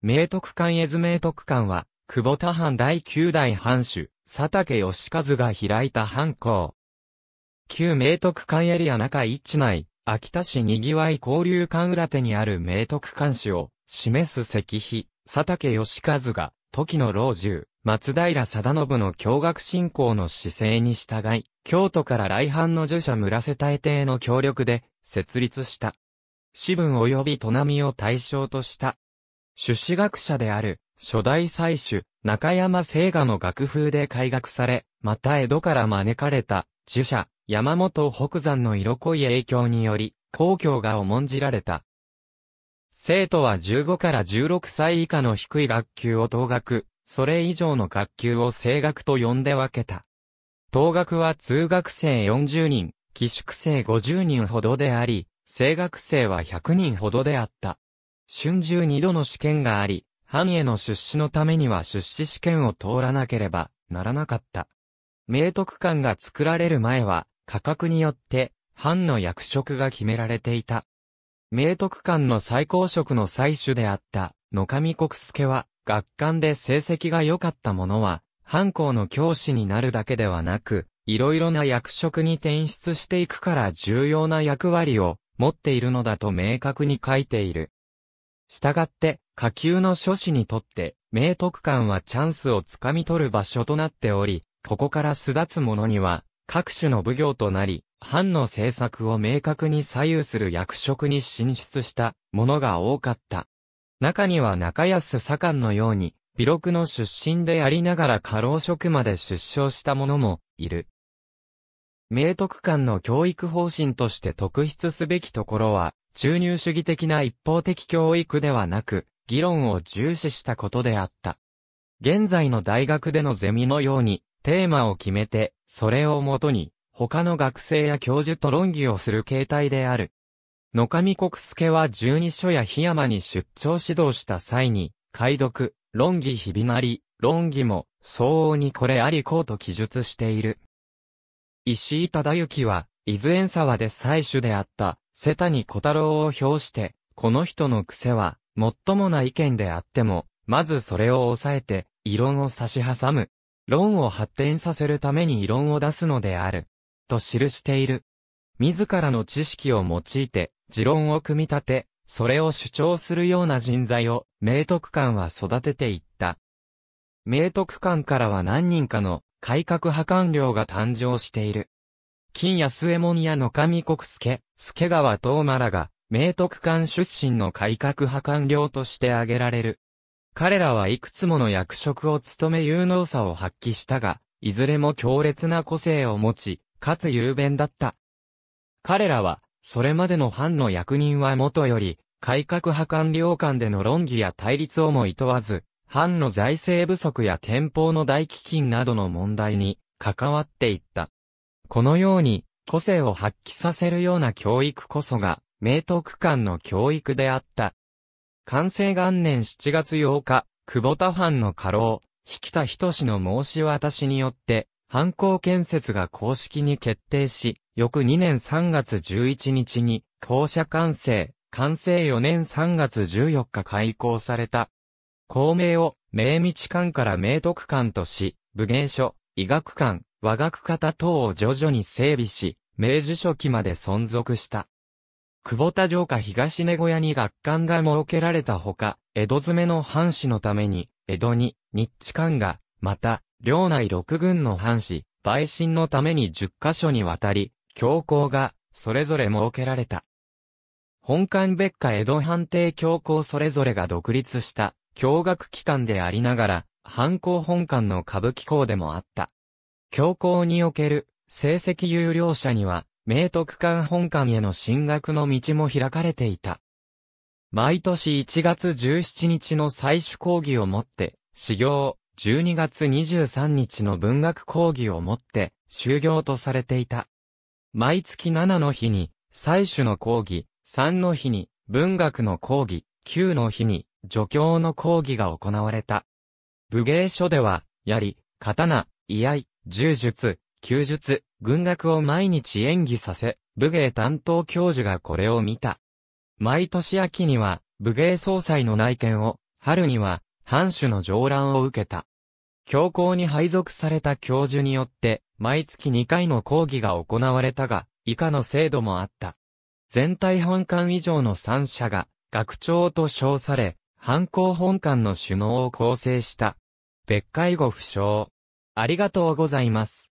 明徳館絵図明徳館は、久保田藩第9代藩主、佐竹義和が開いた藩校。旧明徳館エリア中一内、秋田市にぎわい交流館裏手にある明徳館史を示す石碑、佐竹義和が、時の老中、松平貞信の教学信仰の姿勢に従い、京都から来藩の住者村瀬大帝の協力で設立した。私文及び隣波を対象とした朱子学者である、初代祭主、中山聖画の楽風で改学され、また江戸から招かれた、儒者、山本北山の色濃い影響により、皇居が重んじられた。生徒は15から16歳以下の低い学級を等学、それ以上の学級を声学と呼んで分けた。等学は通学生40人、寄宿生50人ほどであり、声学生は100人ほどであった。春秋二度の試験があり、藩への出資のためには出資試験を通らなければならなかった。明徳館が作られる前は、価格によって、藩の役職が決められていた。明徳館の最高職の採取であった、野上国助は、学館で成績が良かった者は、藩校の教師になるだけではなく、いろいろな役職に転出していくから重要な役割を持っているのだと明確に書いている。したがって、下級の諸子にとって、明徳館はチャンスをつかみ取る場所となっており、ここから巣立つ者には、各種の奉行となり、藩の政策を明確に左右する役職に進出した者が多かった。中には中安左官のように、微録の出身でありながら過労職まで出生した者もいる。明徳館の教育方針として特筆すべきところは、注入主義的な一方的教育ではなく、議論を重視したことであった。現在の大学でのゼミのように、テーマを決めて、それをもとに、他の学生や教授と論議をする形態である。野上国助は十二所や檜山に出張指導した際に、解読、論議日々なり、論議も、相応にこれありこうと記述している。石井忠之は、伊豆園沢で採取であった、瀬谷小太郎を表して、この人の癖は、最もな意見であっても、まずそれを抑えて、異論を差し挟む。論を発展させるために異論を出すのである。と記している。自らの知識を用いて、持論を組み立て、それを主張するような人材を、明徳館は育てていった。明徳館からは何人かの改革派官僚が誕生している。金安右衛門や野上国助、助川東馬らが、明徳館出身の改革派官僚として挙げられる。彼らはいくつもの役職を務め有能さを発揮したが、いずれも強烈な個性を持ち、かつ雄弁だった。彼らは、それまでの藩の役人はもとより、改革派官僚間での論議や対立をも厭わず、藩の財政不足や天保の大飢饉などの問題に関わっていった。このように、個性を発揮させるような教育こそが、明徳館の教育であった。完成元年7月8日、久保田藩の家老、引田仁の申し渡しによって、藩校建設が公式に決定し、翌2年3月11日に、校舎完成、完成4年3月14日開校された。校名を、明道館から明徳館とし、武芸書、医学館、和楽方等を徐々に整備し、明治初期まで存続した。久保田城下東根小屋に学館が設けられたほか、江戸詰めの藩士のために、江戸に、日地館が、また、領内六軍の藩士、陪審のために十箇カ所にわたり、教皇が、それぞれ設けられた。本館別家江戸判定教皇それぞれが独立した、教学機関でありながら、藩校本館の歌舞伎校でもあった。教皇における成績有料者には、明徳館本館への進学の道も開かれていた。毎年1月17日の採取講義をもって、始業、12月23日の文学講義をもって、終業とされていた。毎月7の日に、採取の講義、3の日に、文学の講義、9の日に、助教の講義が行われた。武芸書では、槍、刀、居合、柔術、弓術、軍学を毎日演技させ、武芸担当教授がこれを見た。毎年秋には、武芸総裁の内見を、春には、藩主の上覧を受けた。教皇に配属された教授によって、毎月2回の講義が行われたが、以下の制度もあった。全体本館以上の三者が、学長と称され、藩校本館の首脳を構成した。別会後不詳。ありがとうございます。